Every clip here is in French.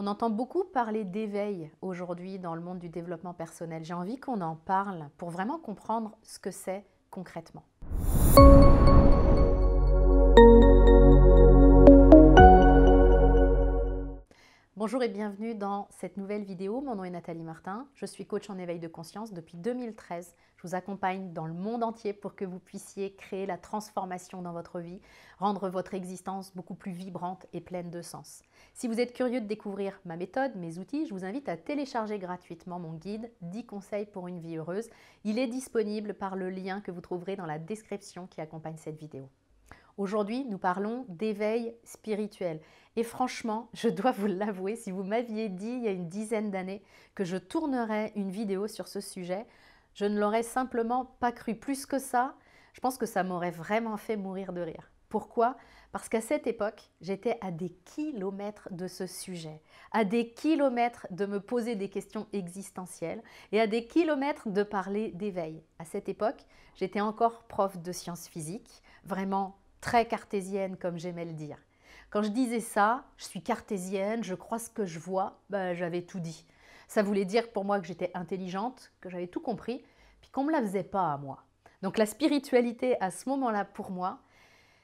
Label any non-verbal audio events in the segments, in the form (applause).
On entend beaucoup parler d'éveil aujourd'hui dans le monde du développement personnel. J'ai envie qu'on en parle pour vraiment comprendre ce que c'est concrètement. Bonjour et bienvenue dans cette nouvelle vidéo. Mon nom est Nathalie Martin. Je suis coach en éveil de conscience depuis 2013. Je vous accompagne dans le monde entier pour que vous puissiez créer la transformation dans votre vie, rendre votre existence beaucoup plus vibrante et pleine de sens. Si vous êtes curieux de découvrir ma méthode, mes outils, je vous invite à télécharger gratuitement mon guide 10 conseils pour une vie heureuse. Il est disponible par le lien que vous trouverez dans la description qui accompagne cette vidéo. Aujourd'hui, nous parlons d'éveil spirituel. Et franchement, je dois vous l'avouer, si vous m'aviez dit il y a une dizaine d'années que je tournerais une vidéo sur ce sujet, je ne l'aurais simplement pas cru. Plus que ça, je pense que ça m'aurait vraiment fait mourir de rire. Pourquoi Parce qu'à cette époque, j'étais à des kilomètres de ce sujet, à des kilomètres de me poser des questions existentielles et à des kilomètres de parler d'éveil. À cette époque, j'étais encore prof de sciences physiques, vraiment très cartésienne, comme j'aimais le dire. Quand je disais ça, je suis cartésienne, je crois ce que je vois, ben, j'avais tout dit. Ça voulait dire pour moi que j'étais intelligente, que j'avais tout compris, puis qu'on ne me la faisait pas à moi. Donc la spiritualité à ce moment-là, pour moi,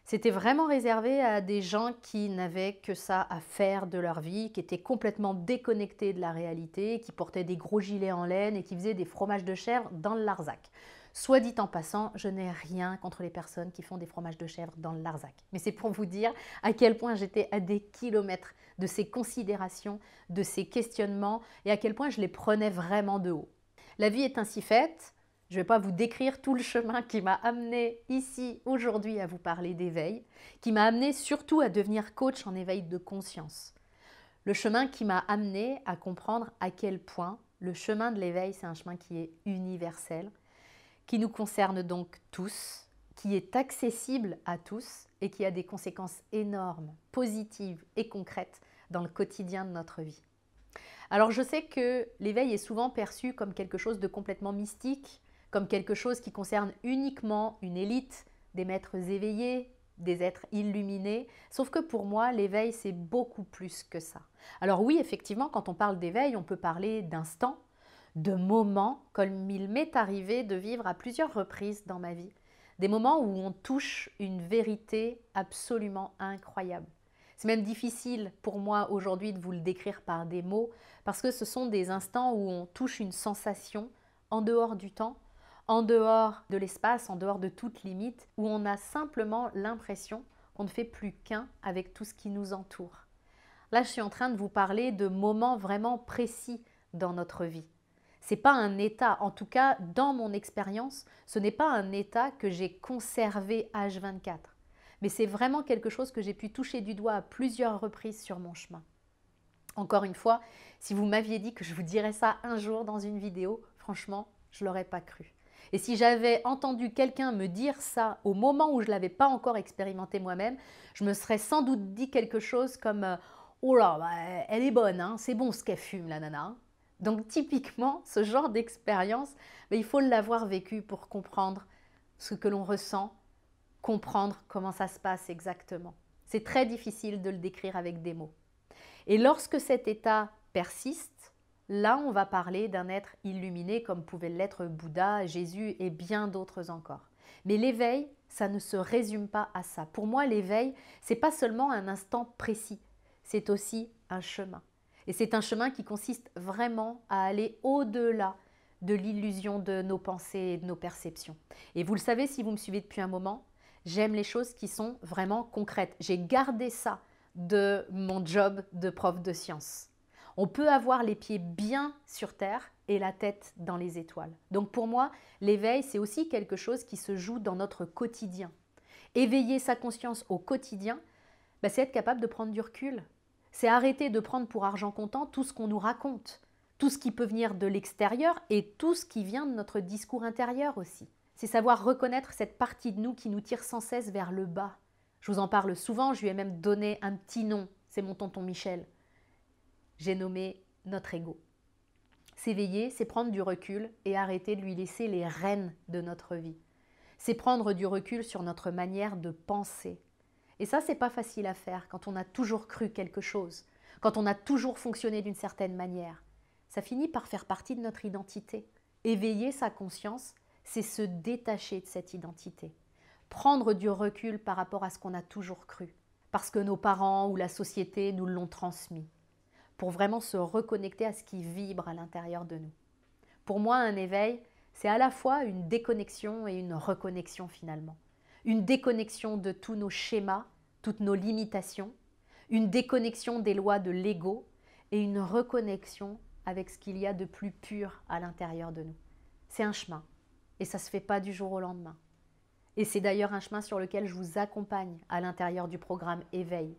c'était vraiment réservé à des gens qui n'avaient que ça à faire de leur vie, qui étaient complètement déconnectés de la réalité, qui portaient des gros gilets en laine et qui faisaient des fromages de chèvre dans le Larzac. Soit dit en passant, je n'ai rien contre les personnes qui font des fromages de chèvre dans le Larzac. Mais c'est pour vous dire à quel point j'étais à des kilomètres de ces considérations, de ces questionnements et à quel point je les prenais vraiment de haut. La vie est ainsi faite. Je ne vais pas vous décrire tout le chemin qui m'a amené ici aujourd'hui à vous parler d'éveil, qui m'a amené surtout à devenir coach en éveil de conscience. Le chemin qui m'a amené à comprendre à quel point le chemin de l'éveil, c'est un chemin qui est universel, qui nous concerne donc tous, qui est accessible à tous et qui a des conséquences énormes, positives et concrètes dans le quotidien de notre vie. Alors je sais que l'éveil est souvent perçu comme quelque chose de complètement mystique, comme quelque chose qui concerne uniquement une élite, des maîtres éveillés, des êtres illuminés, sauf que pour moi, l'éveil, c'est beaucoup plus que ça. Alors oui, effectivement, quand on parle d'éveil, on peut parler d'instant, de moments, comme il m'est arrivé de vivre à plusieurs reprises dans ma vie, des moments où on touche une vérité absolument incroyable. C'est même difficile pour moi aujourd'hui de vous le décrire par des mots, parce que ce sont des instants où on touche une sensation en dehors du temps, en dehors de l'espace, en dehors de toute limite, où on a simplement l'impression qu'on ne fait plus qu'un avec tout ce qui nous entoure. Là, je suis en train de vous parler de moments vraiment précis dans notre vie n'est pas un état, en tout cas dans mon expérience, ce n'est pas un état que j'ai conservé H24. Mais c'est vraiment quelque chose que j'ai pu toucher du doigt à plusieurs reprises sur mon chemin. Encore une fois, si vous m'aviez dit que je vous dirais ça un jour dans une vidéo, franchement, je l'aurais pas cru. Et si j'avais entendu quelqu'un me dire ça au moment où je ne l'avais pas encore expérimenté moi-même, je me serais sans doute dit quelque chose comme euh, Oh là, bah, elle est bonne, hein, c'est bon ce qu'elle fume, la nana. Donc typiquement, ce genre d'expérience, il faut l'avoir vécu pour comprendre ce que l'on ressent, comprendre comment ça se passe exactement. C'est très difficile de le décrire avec des mots. Et lorsque cet état persiste, là on va parler d'un être illuminé comme pouvaient l'être Bouddha, Jésus et bien d'autres encore. Mais l'éveil, ça ne se résume pas à ça. Pour moi, l'éveil, n'est pas seulement un instant précis, c'est aussi un chemin. Et c'est un chemin qui consiste vraiment à aller au-delà de l'illusion de nos pensées et de nos perceptions. Et vous le savez si vous me suivez depuis un moment, j'aime les choses qui sont vraiment concrètes. J'ai gardé ça de mon job de prof de science. On peut avoir les pieds bien sur terre et la tête dans les étoiles. Donc pour moi, l'éveil, c'est aussi quelque chose qui se joue dans notre quotidien. Éveiller sa conscience au quotidien, bah, c'est être capable de prendre du recul, c'est arrêter de prendre pour argent comptant tout ce qu'on nous raconte, tout ce qui peut venir de l'extérieur et tout ce qui vient de notre discours intérieur aussi. C'est savoir reconnaître cette partie de nous qui nous tire sans cesse vers le bas. Je vous en parle souvent, je lui ai même donné un petit nom, c'est mon tonton Michel. J'ai nommé notre ego. S'éveiller, c'est prendre du recul et arrêter de lui laisser les rênes de notre vie. C'est prendre du recul sur notre manière de penser, et ça, c'est pas facile à faire quand on a toujours cru quelque chose, quand on a toujours fonctionné d'une certaine manière. Ça finit par faire partie de notre identité. Éveiller sa conscience, c'est se détacher de cette identité. Prendre du recul par rapport à ce qu'on a toujours cru, parce que nos parents ou la société nous l'ont transmis, pour vraiment se reconnecter à ce qui vibre à l'intérieur de nous. Pour moi, un éveil, c'est à la fois une déconnexion et une reconnexion finalement une déconnexion de tous nos schémas, toutes nos limitations, une déconnexion des lois de l'ego et une reconnexion avec ce qu'il y a de plus pur à l'intérieur de nous. C'est un chemin et ça ne se fait pas du jour au lendemain. Et c'est d'ailleurs un chemin sur lequel je vous accompagne à l'intérieur du programme Éveil.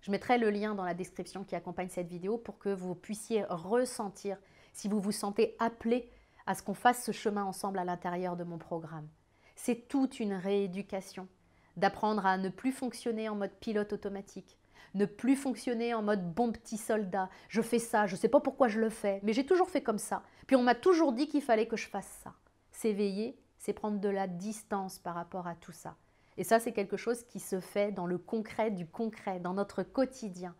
Je mettrai le lien dans la description qui accompagne cette vidéo pour que vous puissiez ressentir si vous vous sentez appelé à ce qu'on fasse ce chemin ensemble à l'intérieur de mon programme. C'est toute une rééducation d'apprendre à ne plus fonctionner en mode pilote automatique, ne plus fonctionner en mode bon petit soldat. Je fais ça, je ne sais pas pourquoi je le fais, mais j'ai toujours fait comme ça. Puis on m'a toujours dit qu'il fallait que je fasse ça. S'éveiller, c'est prendre de la distance par rapport à tout ça. Et ça, c'est quelque chose qui se fait dans le concret du concret, dans notre quotidien.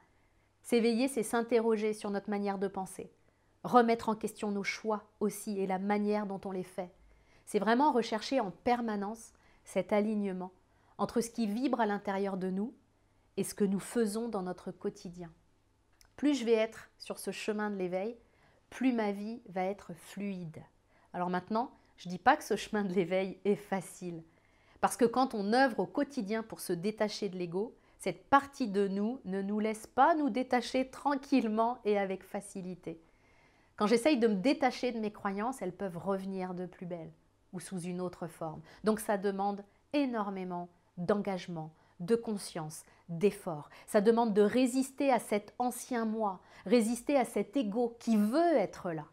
S'éveiller, c'est s'interroger sur notre manière de penser, remettre en question nos choix aussi et la manière dont on les fait, c'est vraiment rechercher en permanence cet alignement entre ce qui vibre à l'intérieur de nous et ce que nous faisons dans notre quotidien. Plus je vais être sur ce chemin de l'éveil, plus ma vie va être fluide. Alors maintenant, je ne dis pas que ce chemin de l'éveil est facile, parce que quand on œuvre au quotidien pour se détacher de l'ego, cette partie de nous ne nous laisse pas nous détacher tranquillement et avec facilité. Quand j'essaye de me détacher de mes croyances, elles peuvent revenir de plus belle ou sous une autre forme. Donc ça demande énormément d'engagement, de conscience, d'effort. Ça demande de résister à cet ancien moi, résister à cet ego qui veut être là.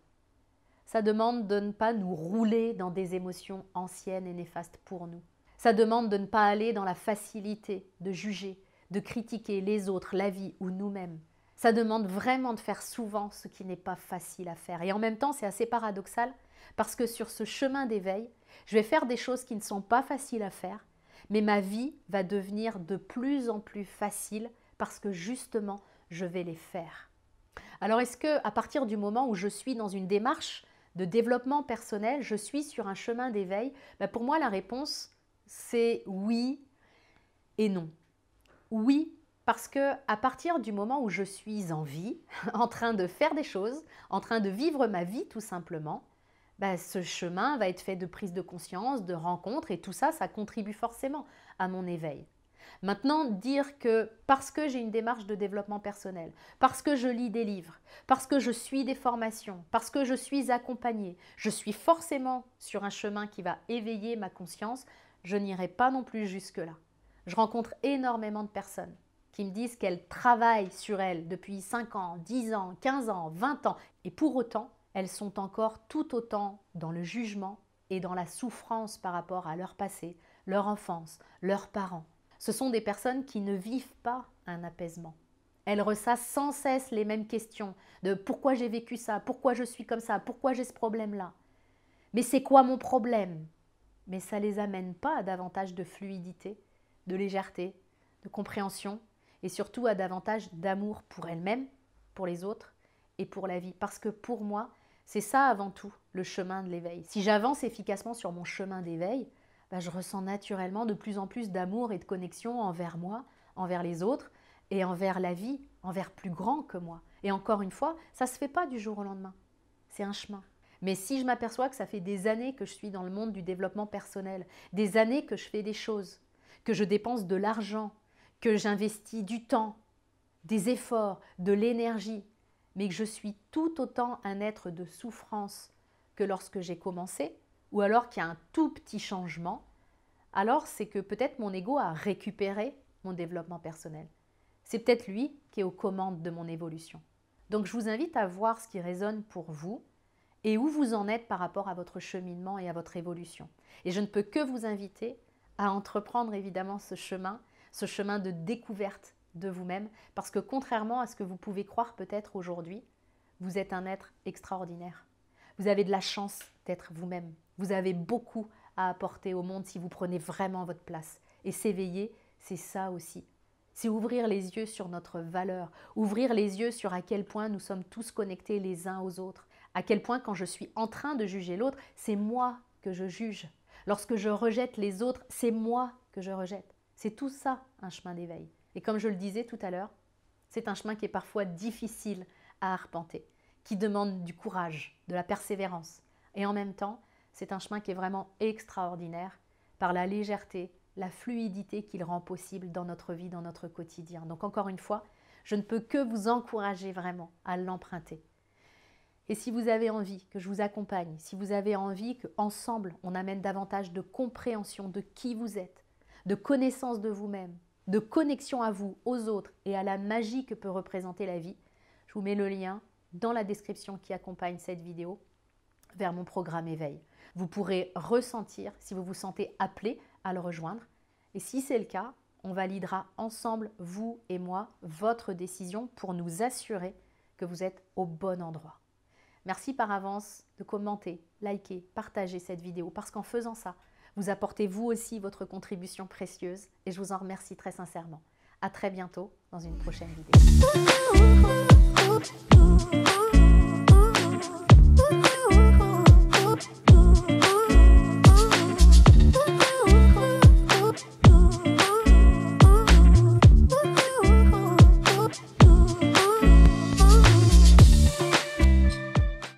Ça demande de ne pas nous rouler dans des émotions anciennes et néfastes pour nous. Ça demande de ne pas aller dans la facilité de juger, de critiquer les autres, la vie ou nous-mêmes. Ça demande vraiment de faire souvent ce qui n'est pas facile à faire. Et en même temps, c'est assez paradoxal parce que sur ce chemin d'éveil, je vais faire des choses qui ne sont pas faciles à faire, mais ma vie va devenir de plus en plus facile parce que justement, je vais les faire. Alors est-ce que à partir du moment où je suis dans une démarche de développement personnel, je suis sur un chemin d'éveil bah, Pour moi, la réponse, c'est oui et non. Oui, parce que à partir du moment où je suis en vie, (laughs) en train de faire des choses, en train de vivre ma vie tout simplement, bah, ce chemin va être fait de prise de conscience, de rencontres, et tout ça, ça contribue forcément à mon éveil. Maintenant, dire que parce que j'ai une démarche de développement personnel, parce que je lis des livres, parce que je suis des formations, parce que je suis accompagnée, je suis forcément sur un chemin qui va éveiller ma conscience, je n'irai pas non plus jusque-là. Je rencontre énormément de personnes qui me disent qu'elles travaillent sur elles depuis 5 ans, 10 ans, 15 ans, 20 ans, et pour autant, elles sont encore tout autant dans le jugement et dans la souffrance par rapport à leur passé, leur enfance, leurs parents. Ce sont des personnes qui ne vivent pas un apaisement. Elles ressassent sans cesse les mêmes questions de pourquoi j'ai vécu ça, pourquoi je suis comme ça, pourquoi j'ai ce problème-là. Mais c'est quoi mon problème Mais ça ne les amène pas à davantage de fluidité, de légèreté, de compréhension et surtout à davantage d'amour pour elles-mêmes, pour les autres et pour la vie. Parce que pour moi, c'est ça avant tout, le chemin de l'éveil. Si j'avance efficacement sur mon chemin d'éveil, bah, je ressens naturellement de plus en plus d'amour et de connexion envers moi, envers les autres et envers la vie, envers plus grand que moi. Et encore une fois, ça ne se fait pas du jour au lendemain. C'est un chemin. Mais si je m'aperçois que ça fait des années que je suis dans le monde du développement personnel, des années que je fais des choses, que je dépense de l'argent, que j'investis du temps, des efforts, de l'énergie, mais que je suis tout autant un être de souffrance que lorsque j'ai commencé, ou alors qu'il y a un tout petit changement, alors c'est que peut-être mon ego a récupéré mon développement personnel. C'est peut-être lui qui est aux commandes de mon évolution. Donc je vous invite à voir ce qui résonne pour vous et où vous en êtes par rapport à votre cheminement et à votre évolution. Et je ne peux que vous inviter à entreprendre évidemment ce chemin, ce chemin de découverte de vous-même, parce que contrairement à ce que vous pouvez croire peut-être aujourd'hui, vous êtes un être extraordinaire. Vous avez de la chance d'être vous-même. Vous avez beaucoup à apporter au monde si vous prenez vraiment votre place. Et s'éveiller, c'est ça aussi. C'est ouvrir les yeux sur notre valeur, ouvrir les yeux sur à quel point nous sommes tous connectés les uns aux autres, à quel point quand je suis en train de juger l'autre, c'est moi que je juge. Lorsque je rejette les autres, c'est moi que je rejette. C'est tout ça un chemin d'éveil. Et comme je le disais tout à l'heure, c'est un chemin qui est parfois difficile à arpenter, qui demande du courage, de la persévérance. Et en même temps, c'est un chemin qui est vraiment extraordinaire par la légèreté, la fluidité qu'il rend possible dans notre vie, dans notre quotidien. Donc encore une fois, je ne peux que vous encourager vraiment à l'emprunter. Et si vous avez envie que je vous accompagne, si vous avez envie qu'ensemble on amène davantage de compréhension de qui vous êtes, de connaissance de vous-même, de connexion à vous, aux autres et à la magie que peut représenter la vie, je vous mets le lien dans la description qui accompagne cette vidéo vers mon programme éveil. Vous pourrez ressentir si vous vous sentez appelé à le rejoindre. Et si c'est le cas, on validera ensemble, vous et moi, votre décision pour nous assurer que vous êtes au bon endroit. Merci par avance de commenter, liker, partager cette vidéo parce qu'en faisant ça, vous apportez vous aussi votre contribution précieuse et je vous en remercie très sincèrement. À très bientôt dans une prochaine vidéo.